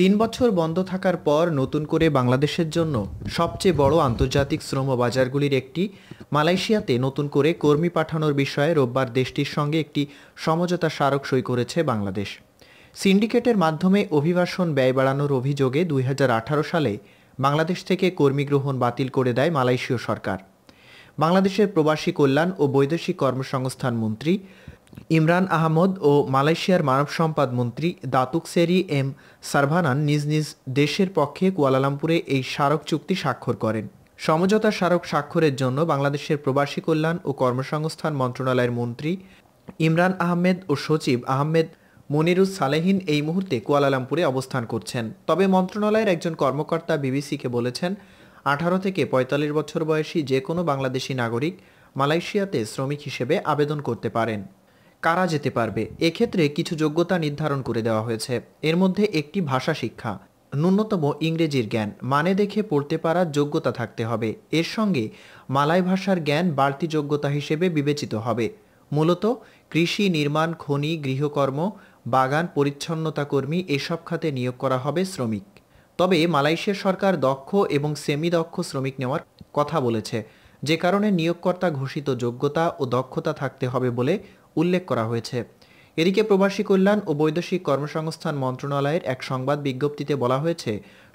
তিন বছর বন্ধ থাকার পর নতুন করে বাংলাদেশের জন্য সবচেয়ে বড় আন্তর্জাতিক শ্রম বাজারগুলির একটি মালয়েশিয়াতে নতুন করে কর্মী পাঠানোর বিষয়ে রোববার দেশটির সঙ্গে একটি সমঝোতা স্মারক সই করেছে বাংলাদেশ সিন্ডিকেটের মাধ্যমে অভিবাসন ব্যয় বাড়ানোর অভিযোগে দুই সালে বাংলাদেশ থেকে কর্মী গ্রহণ বাতিল করে দেয় মালয়েশীয় সরকার বাংলাদেশের প্রবাসী কল্যাণ ও বৈদেশিক কর্মসংস্থান মন্ত্রী ইমরান আহমদ ও মালয়েশিয়ার মানব সম্পদ মন্ত্রী দাতুক সেরি এম সারভানান নিজ নিজ দেশের পক্ষে কুয়ালালামপুরে এই স্মারক চুক্তি স্বাক্ষর করেন সমঝোতা স্মারক স্বাক্ষরের জন্য বাংলাদেশের প্রবাসী কল্যাণ ও কর্মসংস্থান মন্ত্রণালয়ের মন্ত্রী ইমরান আহমেদ ও সচিব আহমেদ মনিরুজ সালেহিন এই মুহূর্তে কুয়ালালামপুরে অবস্থান করছেন তবে মন্ত্রণালয়ের একজন কর্মকর্তা বিবিসিকে বলেছেন আঠারো থেকে পঁয়তাল্লিশ বছর বয়সী যে কোনো বাংলাদেশি নাগরিক মালয়েশিয়াতে শ্রমিক হিসেবে আবেদন করতে পারেন কারা যেতে পারবে এক্ষেত্রে কিছু যোগ্যতা নির্ধারণ করে দেওয়া হয়েছে এর মধ্যে একটি ভাষা শিক্ষা ন্যূনতম ইংরেজির জ্ঞান মানে দেখে পড়তে পারার যোগ্যতা থাকতে হবে এর সঙ্গে মালাই ভাষার জ্ঞান বাড়তি যোগ্যতা হিসেবে বিবেচিত হবে মূলত কৃষি নির্মাণ খনি গৃহকর্ম বাগান পরিচ্ছন্নতা কর্মী এসব খাতে নিয়োগ করা হবে শ্রমিক তবে মালয়েশিয়া সরকার দক্ষ এবং সেমি দক্ষ শ্রমিক নেওয়ার কথা বলেছে যে কারণে নিয়োগকর্তা ঘোষিত যোগ্যতা ও দক্ষতা থাকতে হবে বলে উল্লেখ করা হয়েছে এদিকে প্রবাসী কল্যাণ ও বৈদেশিক কর্মসংস্থান মন্ত্রণালয়ের এক সংবাদ বিজ্ঞপ্তিতে বলা হয়েছে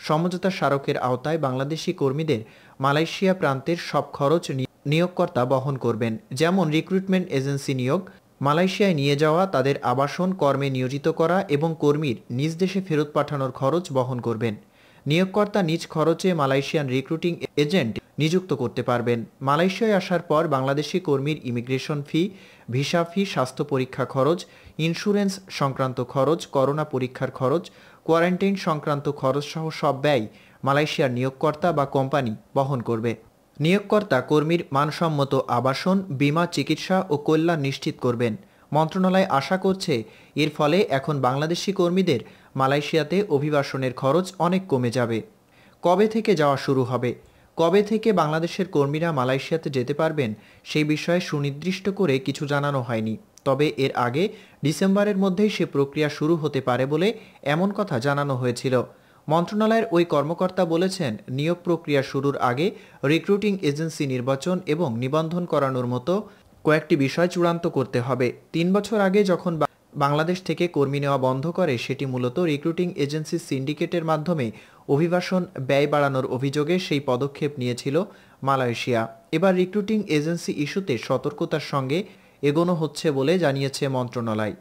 সমঝোতা স্মারকের আওতায় বাংলাদেশি কর্মীদের মালয়েশিয়া প্রান্তের সব খরচ নিয়োগকর্তা বহন করবেন যেমন রিক্রুটমেন্ট এজেন্সি নিয়োগ মালয়েশিয়ায় নিয়ে যাওয়া তাদের আবাসন কর্মে নিয়োজিত করা এবং কর্মীর নিজ দেশে ফেরত পাঠানোর খরচ বহন করবেন নিয়োগকর্তা নিজ খরচে মালয়েশিয়ান রিক্রুটিং এজেন্ট নিযুক্ত করতে পারবেন মালয়েশিয়ায় আসার পর বাংলাদেশি কর্মীর ইমিগ্রেশন ফি ভিসা ফি স্বাস্থ্য পরীক্ষা খরচ ইন্স্যুরেন্স সংক্রান্ত খরচ করোনা পরীক্ষার খরচ কোয়ারেন্টাইন সংক্রান্ত খরচ সহ সব ব্যয় মালয়েশিয়ার নিয়োগকর্তা বা কোম্পানি বহন করবে নিয়োগকর্তা কর্মীর মানসম্মত আবাসন বিমা চিকিৎসা ও কল্যাণ নিশ্চিত করবেন মন্ত্রণালয় আশা করছে এর ফলে এখন বাংলাদেশি কর্মীদের মালয়েশিয়াতে অভিবাসনের খরচ অনেক কমে যাবে কবে থেকে যাওয়া শুরু হবে কবে থেকে বাংলাদেশের কর্মীরা মালয়েশিয়াতে যেতে পারবেন সেই বিষয়ে সুনির্দিষ্ট করে কিছু জানানো হয়নি তবে এর আগে ডিসেম্বরের মধ্যেই সে প্রক্রিয়া শুরু হতে পারে বলে এমন কথা জানানো হয়েছিল মন্ত্রণালয়ের ওই কর্মকর্তা বলেছেন নিয়োগ প্রক্রিয়া শুরুর আগে রিক্রুটিং এজেন্সি নির্বাচন এবং নিবন্ধন করানোর মতো কয়েকটি বিষয় চূড়ান্ত করতে হবে তিন বছর আগে যখন বাংলাদেশ থেকে কর্মী নেওয়া বন্ধ করে সেটি মূলত রিক্রুটিং এজেন্সি সিন্ডিকেটের মাধ্যমে অভিবাসন ব্যয় বাড়ানোর অভিযোগে সেই পদক্ষেপ নিয়েছিল মালয়েশিয়া এবার রিক্রুটিং এজেন্সি ইস্যুতে সতর্কতার সঙ্গে এগোনো হচ্ছে বলে জানিয়েছে মন্ত্রণালয়